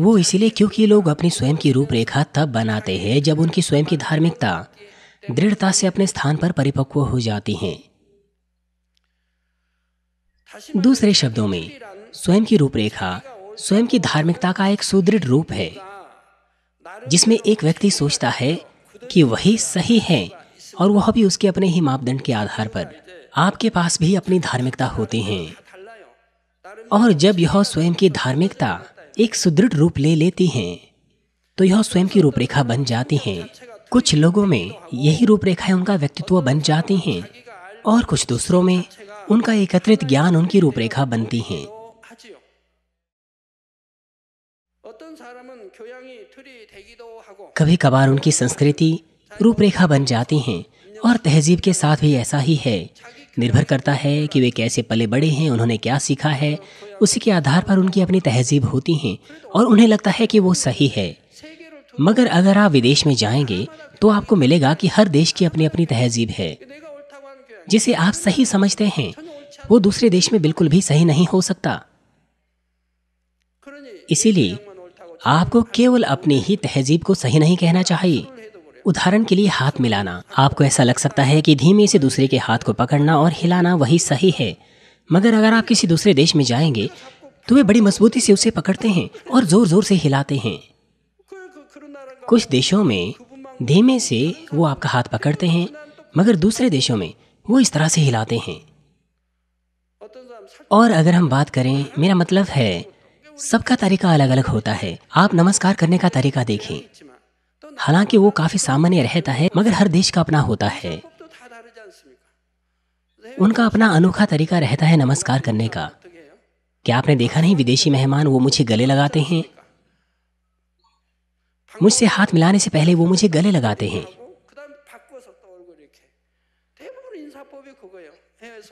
वो इसलिए क्योंकि लोग अपनी स्वयं की रूपरेखा तब बनाते हैं जब उनकी स्वयं की धार्मिकता दृढ़ता से अपने स्थान पर परिपक्व हो जाती है दूसरे शब्दों में स्वयं की रूपरेखा स्वयं की धार्मिकता का एक सुदृढ़ रूप है जिसमें एक व्यक्ति सोचता है कि वही सही है और वह भी उसके अपने ही मापदंड के आधार पर आपके पास भी अपनी धार्मिकता होती है और जब यह स्वयं की धार्मिकता एक सुदृढ़ रूप ले लेती है तो यह स्वयं की रूपरेखा बन जाती है कुछ लोगों में यही रूपरेखाएं उनका व्यक्तित्व बन जाती हैं और कुछ दूसरों में उनका एकत्रित ज्ञान उनकी रूपरेखा बनती है कभी कभार उनकी संस्कृति रूपरेखा बन जाती हैं और तहजीब के साथ भी ऐसा ही है निर्भर करता है कि वे कैसे पले बड़े हैं उन्होंने क्या सीखा है उसी के आधार पर उनकी अपनी तहजीब होती हैं और उन्हें लगता है कि वो सही है मगर अगर आप विदेश में जाएंगे तो आपको मिलेगा कि हर देश की अपनी अपनी तहजीब है जिसे आप सही समझते हैं वो दूसरे देश में बिल्कुल भी सही नहीं हो सकता इसीलिए आपको केवल अपनी ही तहजीब को सही नहीं कहना चाहिए उदाहरण के लिए हाथ मिलाना आपको ऐसा लग सकता है कि धीमे से दूसरे के हाथ को पकड़ना और हिलाना वही सही है मगर अगर आप किसी दूसरे देश में जाएंगे तो वे बड़ी मजबूती से उसे पकड़ते हैं और जोर जोर से हिलाते हैं कुछ देशों में धीमे से वो आपका हाथ पकड़ते हैं मगर दूसरे देशों में वो इस तरह से हिलाते हैं और अगर हम बात करें मेरा मतलब है सबका तरीका अलग अलग होता है आप नमस्कार करने का तरीका देखें हालांकि वो काफी सामान्य रहता है मगर हर देश का अपना होता है उनका अपना अनोखा तरीका रहता है नमस्कार करने का क्या आपने देखा नहीं विदेशी मेहमान वो मुझे गले लगाते हैं मुझसे हाथ मिलाने से पहले वो मुझे गले लगाते हैं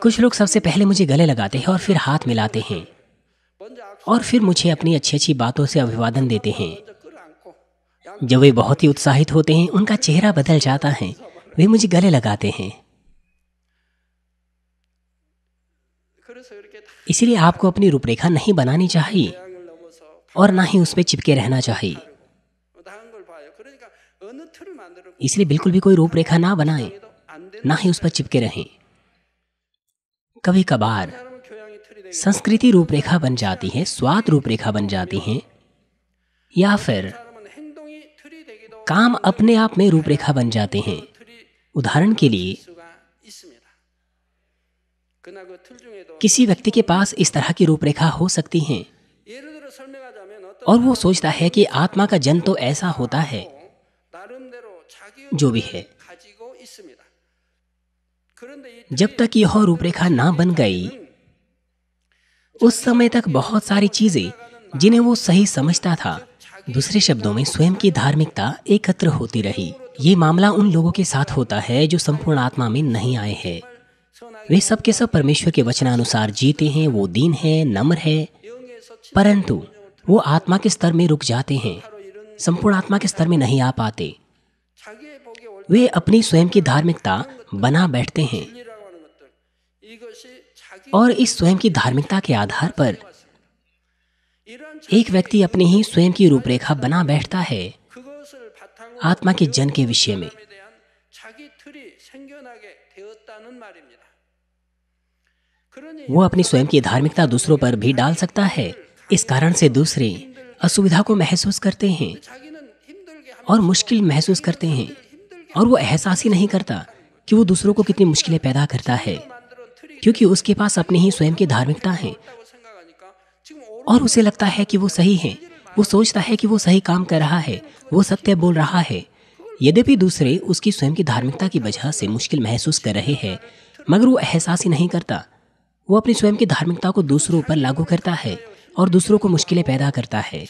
कुछ लोग सबसे पहले मुझे गले लगाते हैं और फिर हाथ मिलाते हैं और फिर मुझे अपनी अच्छी अच्छी बातों से अभिवादन देते हैं जब वे बहुत ही उत्साहित होते हैं उनका चेहरा बदल जाता है वे मुझे गले लगाते हैं इसलिए आपको अपनी रूपरेखा नहीं बनानी चाहिए और ना ही उस पर चिपके रहना चाहिए इसलिए बिल्कुल भी कोई रूपरेखा ना बनाएं, ना ही उस पर चिपके रहें कभी कभार संस्कृति रूपरेखा बन जाती है स्वाद रूपरेखा बन जाती है या फिर काम अपने आप में रूपरेखा बन जाते हैं उदाहरण के लिए किसी व्यक्ति के पास इस तरह की रूपरेखा हो सकती है और वो सोचता है कि आत्मा का जन्म तो ऐसा होता है जो भी है जब तक यह रूपरेखा ना बन गई उस समय तक बहुत सारी चीजें जिन्हें वो सही समझता था दूसरे शब्दों में स्वयं की धार्मिकता एकत्र होती रही ये मामला उन लोगों के साथ होता है जो संपूर्ण आत्मा में नहीं आए हैं वे सब के सब परमेश्वर के वचनानुसार जीते हैं वो दीन है नम्र है परंतु वो आत्मा के स्तर में रुक जाते हैं संपूर्ण आत्मा के स्तर में नहीं आ पाते वे अपनी स्वयं की धार्मिकता बना बैठते हैं और इस स्वयं की धार्मिकता के आधार पर एक व्यक्ति अपनी ही स्वयं की रूपरेखा बना बैठता है आत्मा के जन के विषय में वो अपनी स्वयं की धार्मिकता दूसरों पर भी डाल सकता है इस कारण से दूसरे असुविधा को महसूस करते हैं और मुश्किल महसूस करते हैं और वो एहसास ही नहीं करता कि वो दूसरों को कितनी मुश्किलें पैदा करता है क्योंकि उसके पास अपने ही स्वयं की धार्मिकता है और उसे लगता है कि वो सही है वो सोचता है कि वो सही काम कर रहा है वो सत्य बोल रहा है यद्यपि दूसरे उसकी स्वयं की धार्मिकता की वजह से मुश्किल महसूस कर रहे हैं मगर वो एहसास ही नहीं करता वो अपनी स्वयं की धार्मिकता को दूसरों पर लागू करता है और दूसरों को मुश्किलें पैदा करता है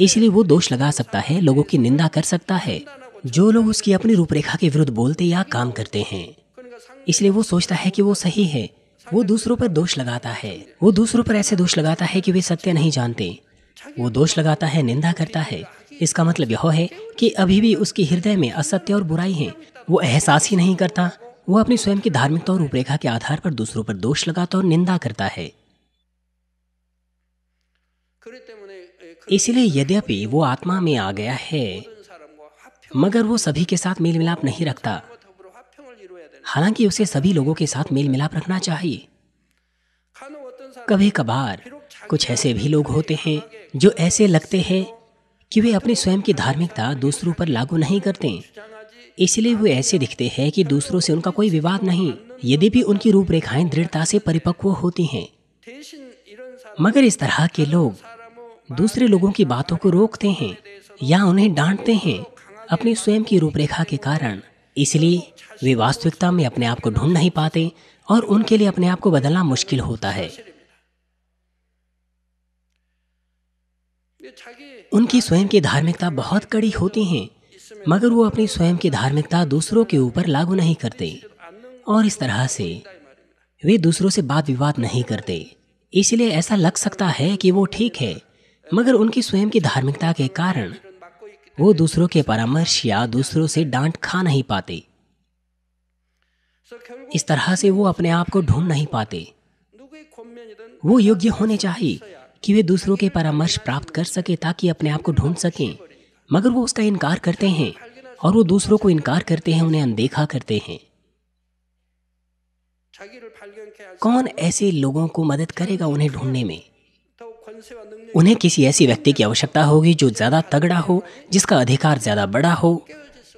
इसलिए वो दोष लगा सकता है लोगों की निंदा कर सकता है जो लोग उसकी अपनी रूपरेखा के विरुद्ध बोलते या काम करते हैं इसलिए वो सोचता है कि वो सही है वो दूसरों पर दोष लगाता है वो दूसरों पर ऐसे दोष लगाता है कि वे सत्य नहीं जानते वो दोष लगाता है निंदा करता है इसका मतलब यह है कि अभी भी उसके हृदय में असत्य और बुराई है वो एहसास ही नहीं करता वो अपनी स्वयं की धार्मिकता और रूपरेखा के आधार पर दूसरों पर दोष लगाता और निंदा करता है इसलिए यद्यपि वो आत्मा में आ गया है मगर वो सभी के साथ मेल मिलाप नहीं रखता हालांकि उसे सभी लोगों के साथ मेल मिलाप रखना चाहिए कभी कभार कुछ ऐसे भी लोग होते हैं जो ऐसे लगते हैं कि वे अपने स्वयं की धार्मिकता दूसरों पर लागू नहीं करते इसलिए वे ऐसे दिखते हैं कि दूसरों से उनका कोई विवाद नहीं यदि भी उनकी रूपरेखाएं दृढ़ता से परिपक्व होती हैं मगर इस तरह के लोग दूसरे लोगों की बातों को रोकते हैं या उन्हें डांटते हैं अपनी स्वयं की रूपरेखा के कारण इसलिए वे वास्तविकता में अपने आप को ढूंढ नहीं पाते और उनके लिए अपने आप को बदलना मुश्किल होता है उनकी स्वयं की धार्मिकता बहुत कड़ी होती है मगर वो अपनी स्वयं की धार्मिकता दूसरों के ऊपर लागू नहीं करते और इस तरह से वे दूसरों से बात विवाद नहीं करते इसलिए ऐसा लग सकता है कि वो ठीक है मगर उनकी स्वयं की धार्मिकता के कारण वो दूसरों के परामर्श या दूसरों से डांट खा नहीं पाते इस तरह से वो अपने आप को ढूंढ नहीं पाते वो योग्य होने चाहिए कि वे दूसरों के परामर्श प्राप्त कर सके ताकि अपने आप को ढूंढ सकें मगर वो उसका इनकार करते हैं और वो दूसरों को इनकार करते हैं उन्हें अनदेखा करते हैं कौन ऐसे लोगों को मदद करेगा उन्हें ढूंढने में उन्हें किसी ऐसी व्यक्ति की आवश्यकता होगी जो ज्यादा तगड़ा हो जिसका अधिकार ज्यादा बड़ा हो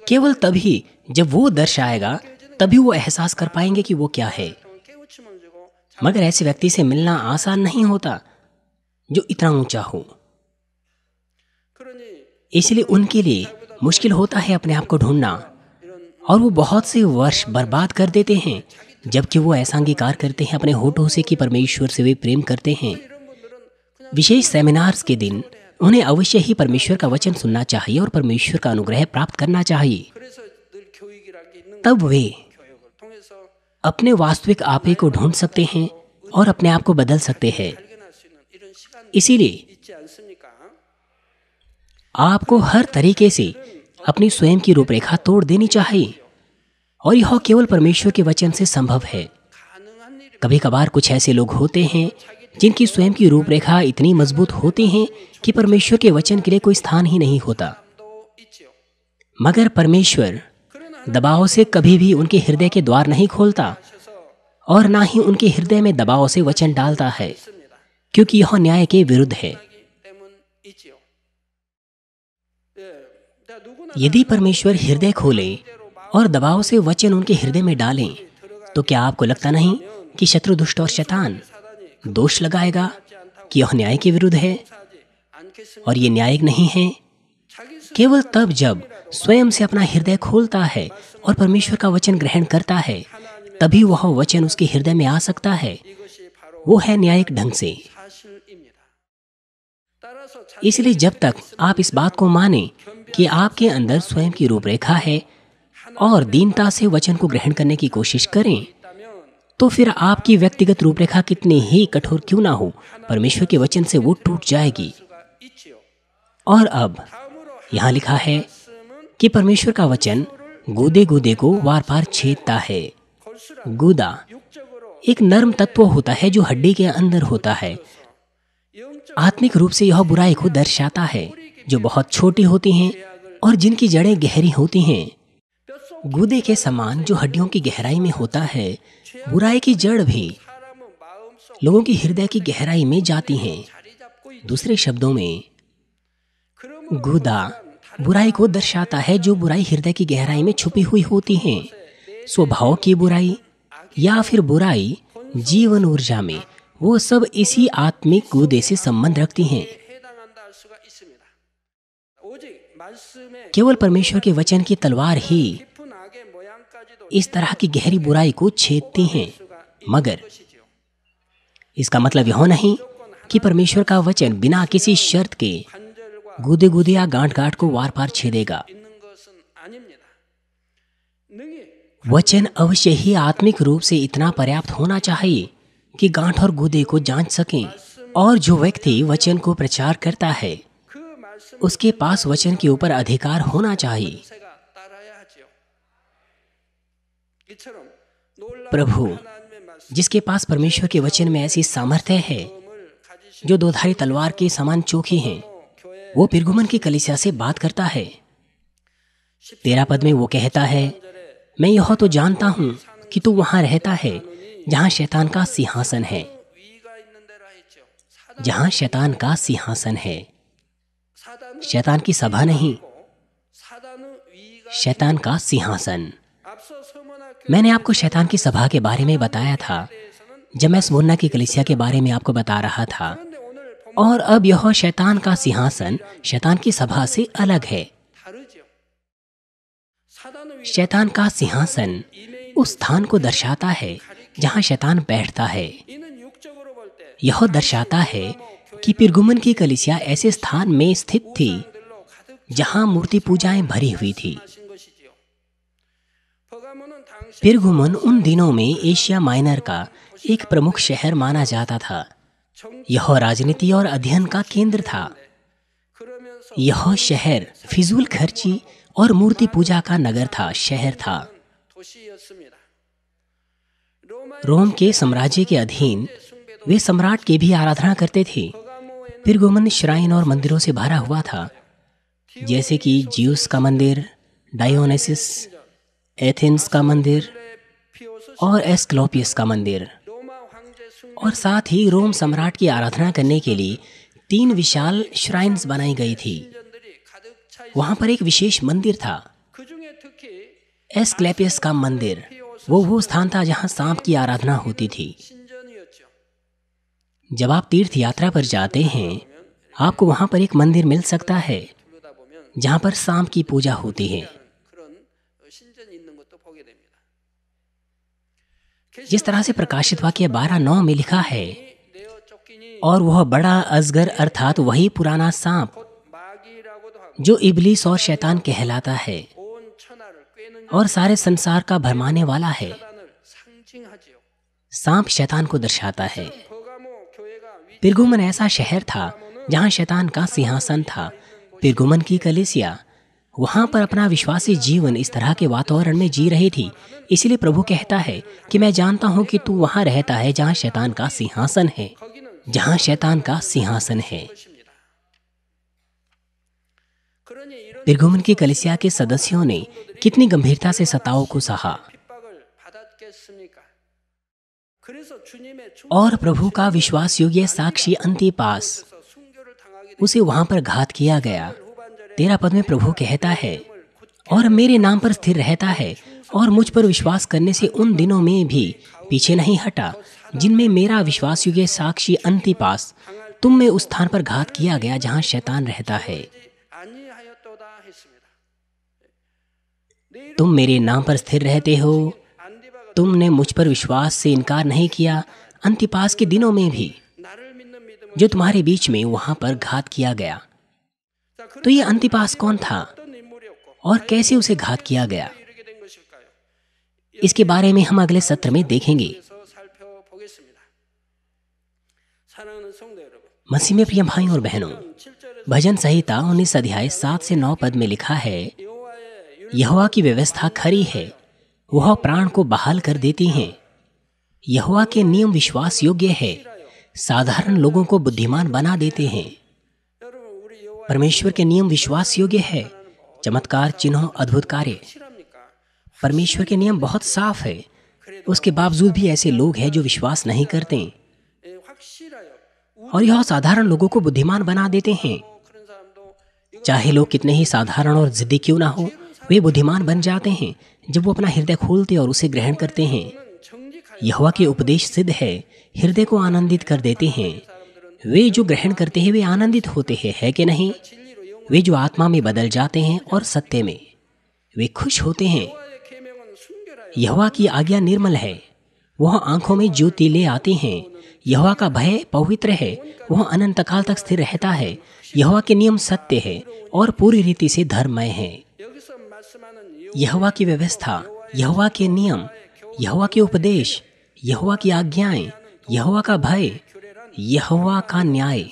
केवल तभी जब वो दर्शाएगा तभी वो एहसास कर पाएंगे कि वो क्या है मगर ऐसे व्यक्ति से मिलना आसान नहीं होता जो इतना ऊंचा हो इसलिए उनके लिए मुश्किल होता है अपने आप को ढूंढना और वो बहुत से वर्ष बर्बाद कर देते हैं जबकि वो ऐसा अंगीकार करते हैं अपने होठों से कि परमेश्वर से वे प्रेम करते हैं विशेष सेमिनार्स के दिन उन्हें अवश्य ही परमेश्वर का वचन सुनना चाहिए और परमेश्वर का अनुग्रह प्राप्त करना चाहिए तब वे अपने वास्तविक आपे को ढूंढ सकते हैं और अपने आप को बदल सकते हैं इसीलिए आपको हर तरीके से अपनी स्वयं की रूपरेखा तोड़ देनी चाहिए और यह केवल परमेश्वर के वचन से संभव है कभी कभार कुछ ऐसे लोग होते हैं जिनकी स्वयं की रूपरेखा इतनी मजबूत होती है कि परमेश्वर के वचन के लिए कोई स्थान ही नहीं होता मगर परमेश्वर दबाव से कभी भी उनके हृदय के द्वार नहीं खोलता और ना ही उनके हृदय में दबाव से वचन डालता है क्योंकि यह न्याय के विरुद्ध है यदि परमेश्वर हृदय खोले और दबाव से वचन उनके हृदय में डालें तो क्या आपको लगता नहीं कि शत्रु दुष्ट और शैतान दोष लगाएगा कि यह न्याय के विरुद्ध है और ये न्यायिक नहीं है केवल तब जब स्वयं से अपना हृदय खोलता है और परमेश्वर का वचन ग्रहण करता है तभी वह वचन उसके हृदय में आ सकता है वो है न्यायिक ढंग से इसलिए जब तक आप इस बात को माने कि आपके अंदर स्वयं की रूपरेखा है और दीनता से वचन को ग्रहण करने की कोशिश करें तो फिर आपकी व्यक्तिगत रूपरेखा कितनी ही कठोर क्यों ना हो परमेश्वर के वचन से वो टूट जाएगी और अब यहाँ लिखा है कि परमेश्वर का वचन गोदे गोदे को वार पार छेदता है गोदा एक नर्म तत्व होता है जो हड्डी के अंदर होता है आत्मिक रूप से यह बुराई को दर्शाता है जो बहुत छोटी होती हैं और जिनकी जड़ें गहरी होती हैं गुदे के समान जो हड्डियों की गहराई में होता है बुराई की जड़ भी लोगों की हृदय की गहराई में जाती हैं दूसरे शब्दों में गुदा बुराई को दर्शाता है जो बुराई हृदय की गहराई में छुपी हुई होती है स्वभाव की बुराई या फिर बुराई जीवन ऊर्जा में वो सब इसी आत्मिक गुदे से संबंध रखती हैं केवल परमेश्वर के वचन की तलवार ही इस तरह की गहरी बुराई को छेदती हैं मगर इसका मतलब यह नहीं कि परमेश्वर का वचन बिना किसी शर्त के गुदे गुदिया या गांठ गांठ को वार पार छेदेगा वचन अवश्य ही आत्मिक रूप से इतना पर्याप्त होना चाहिए कि गांठ और गुदे को जांच सके और जो व्यक्ति वचन को प्रचार करता है उसके पास वचन के ऊपर अधिकार होना चाहिए प्रभु जिसके पास परमेश्वर के वचन में ऐसी सामर्थ्य है जो दोधारी तलवार के समान चोखी हैं वो पिरगुमन की कलिसिया से बात करता है तेरा पद में वो कहता है मैं यह तो जानता हूँ कि तू वहां रहता है जहाँ शैतान का सिंहासन है जहां शैतान का सिंहासन है शैतान की सभा नहीं शैतान का सिंहासन मैंने आपको शैतान की सभा के बारे में बताया था जब मैं स्मोन्ना की कलिसिया के बारे में आपको बता रहा था और अब यह शैतान का सिंहासन शैतान की सभा से अलग है शैतान का सिंहासन उस स्थान को दर्शाता है जहां शैतान बैठता है यह दर्शाता है कि पिरगुमन की कलिसिया ऐसे स्थान में स्थित थी जहां मूर्ति पूजाएं भरी हुई थी पिरगुमन उन दिनों में एशिया माइनर का एक प्रमुख शहर माना जाता था यह राजनीति और अध्ययन का केंद्र था यह शहर फिजूल खर्ची और मूर्ति पूजा का नगर था शहर था रोम के साम्राज्य के अधीन वे सम्राट की भी आराधना करते थे पिरगोमन श्राइन और मंदिरों से भरा हुआ था जैसे कि जियूस का मंदिर डायोनेसिस एथेंस का मंदिर और एस्कलोपियस का मंदिर और साथ ही रोम सम्राट की आराधना करने के लिए तीन विशाल श्राइन्स बनाई गई थी वहां पर एक विशेष मंदिर था एसक्लेपियस का मंदिर वो वो स्थान था जहाँ सांप की आराधना होती थी जब आप तीर्थ यात्रा पर जाते हैं आपको वहाँ पर एक मंदिर मिल सकता है जहाँ पर सांप की पूजा होती है जिस तरह से प्रकाशित वाक्य बारह नौ में लिखा है और वह बड़ा अजगर अर्थात वही पुराना सांप जो इबलीस और शैतान कहलाता है और सारे संसार का भरमाने वाला है सांप शैतान को दर्शाता है पिरगुमन ऐसा शहर था जहाँ शैतान का सिंहासन था पिरगुमन की कलेसिया वहाँ पर अपना विश्वासी जीवन इस तरह के वातावरण में जी रही थी इसलिए प्रभु कहता है कि मैं जानता हूँ कि तू वहाँ रहता है जहाँ शैतान का सिंहासन है जहाँ शैतान का सिंहासन है निर्गमन की कलिसिया के सदस्यों ने कितनी गंभीरता से सताओ को सहा और प्रभु का विश्वास योग्य साक्षी अंतिपास उसे वहां पर घात किया गया तेरा पद में प्रभु कहता है और मेरे नाम पर स्थिर रहता है और मुझ पर विश्वास करने से उन दिनों में भी पीछे नहीं हटा जिनमें मेरा विश्वास युग साक्षी पास तुम में उस स्थान पर घात किया गया जहां शैतान रहता है तुम मेरे नाम पर स्थिर रहते हो तुमने मुझ पर विश्वास से इनकार नहीं किया अंतिपास के दिनों में भी जो तुम्हारे बीच में वहां पर घात किया गया तो ये अंतिपास कौन था और कैसे उसे घात किया गया इसके बारे में हम अगले सत्र में देखेंगे मसीह में प्रिय भाई और बहनों भजन संहिता उन्नीस अध्याय सात से नौ पद में लिखा है यहुआ की व्यवस्था खरी है वह प्राण को बहाल कर देती है यहुआ के नियम विश्वास योग्य है साधारण लोगों को बुद्धिमान बना देते हैं परमेश्वर के नियम विश्वास योग्य है चमत्कार चिन्हों अद्भुत कार्य परमेश्वर के नियम बहुत साफ है उसके बावजूद भी ऐसे लोग हैं जो विश्वास नहीं करते और यह साधारण लोगों को बुद्धिमान बना देते हैं चाहे लोग कितने ही साधारण और जिद्दी क्यों ना हो वे बुद्धिमान बन जाते हैं जब वो अपना हृदय खोलते और उसे ग्रहण करते हैं यहवा के उपदेश सिद्ध है हृदय को आनंदित कर देते हैं वे जो ग्रहण करते हैं वे आनंदित होते हैं है कि नहीं वे जो आत्मा में बदल जाते हैं और सत्य में वे खुश होते हैं यहवा की आज्ञा निर्मल है वह आंखों में ज्योति ले आते हैं यहवा का भय पवित्र है वह अनंत काल तक स्थिर रहता है यहवा के नियम सत्य है और पूरी रीति से धर्ममय है यहवा की व्यवस्था यहवा के नियम यहवा के उपदेश यहवा की आज्ञाएं यहवा का भय यहवा का न्याय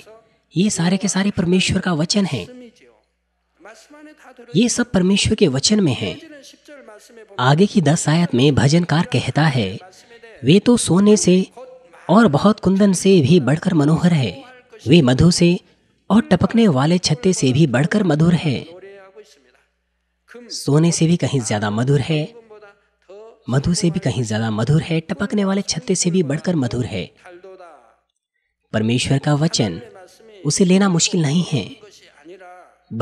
ये सारे के सारे परमेश्वर का वचन है ये सब परमेश्वर के वचन में है आगे की दस आयत में भजनकार कहता है वे तो सोने से और बहुत कुंदन से भी बढ़कर मनोहर है वे मधु से और टपकने वाले छत्ते से भी बढ़कर मधुर है सोने से भी कहीं ज्यादा मधुर है मधु से भी कहीं ज्यादा मधुर है टपकने वाले छत्ते से भी बढ़कर मधुर है परमेश्वर का वचन उसे लेना मुश्किल नहीं है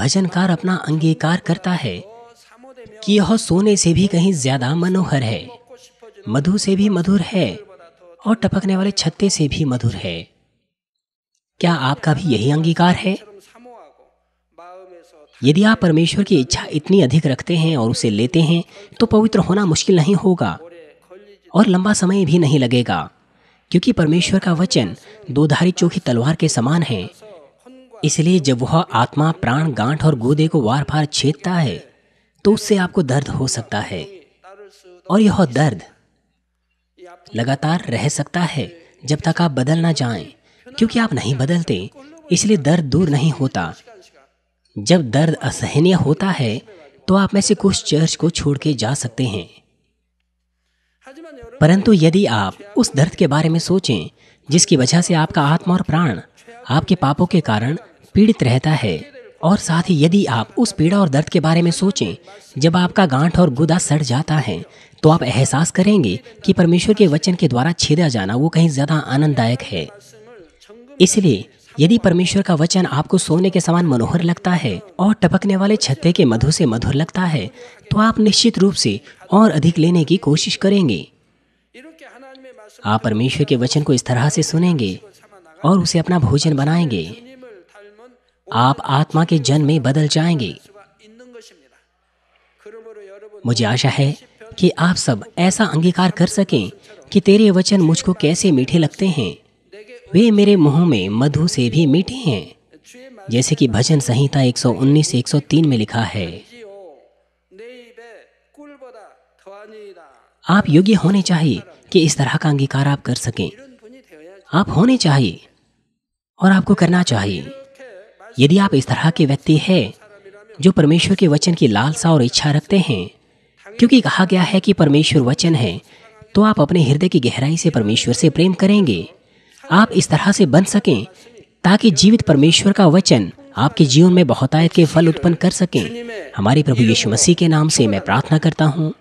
भजनकार अपना अंगीकार करता है कि यह सोने से भी कहीं ज्यादा मनोहर है मधु से भी मधुर है और टपकने वाले छत्ते से भी मधुर है क्या आपका भी यही अंगीकार है यदि आप परमेश्वर की इच्छा इतनी अधिक रखते हैं और उसे लेते हैं तो पवित्र होना मुश्किल नहीं होगा और लंबा समय भी नहीं लगेगा क्योंकि परमेश्वर का वचन दोधारी चोखी तलवार के समान है इसलिए जब वह आत्मा प्राण गांठ और गोदे को वार फार छेदता है तो उससे आपको दर्द हो सकता है और यह दर्द लगातार रह सकता है जब तक आप बदल ना जाएं, क्योंकि आप नहीं बदलते इसलिए दर्द दूर नहीं होता जब दर्द असहनीय होता है तो आप में से कुछ चर्च को छोड़ के जा सकते हैं परंतु यदि आप उस दर्द के बारे में सोचें जिसकी वजह से आपका आत्मा और प्राण आपके पापों के कारण पीड़ित रहता है और साथ ही यदि आप उस पीड़ा और दर्द के बारे में सोचें जब आपका गांठ और गुदा सड़ जाता है तो आप एहसास करेंगे कि परमेश्वर के वचन के द्वारा छेदा जाना वो कहीं ज़्यादा आनंददायक है इसलिए यदि परमेश्वर का वचन आपको सोने के समान मनोहर लगता है और टपकने वाले छत्ते के मधु से मधुर लगता है तो आप निश्चित रूप से और अधिक लेने की कोशिश करेंगे आप परमेश्वर के वचन को इस तरह से सुनेंगे और उसे अपना भोजन बनाएंगे आप आत्मा के जन्म में बदल जाएंगे मुझे आशा है कि आप सब ऐसा अंगीकार कर सकें कि तेरे वचन मुझको कैसे मीठे लगते हैं वे मेरे मुंह में मधु से भी मीठे हैं जैसे कि भजन संहिता 119 से 103 में लिखा है आप योग्य होने चाहिए कि इस तरह का अंगीकार आप कर सकें आप होने चाहिए और आपको करना चाहिए यदि आप इस तरह के व्यक्ति हैं जो परमेश्वर के वचन की लालसा और इच्छा रखते हैं क्योंकि कहा गया है कि परमेश्वर वचन है तो आप अपने हृदय की गहराई से परमेश्वर से प्रेम करेंगे आप इस तरह से बन सकें ताकि जीवित परमेश्वर का वचन आपके जीवन में बहुतायत के फल उत्पन्न कर सकें हमारे प्रभु यीशु मसीह के नाम से मैं प्रार्थना करता हूँ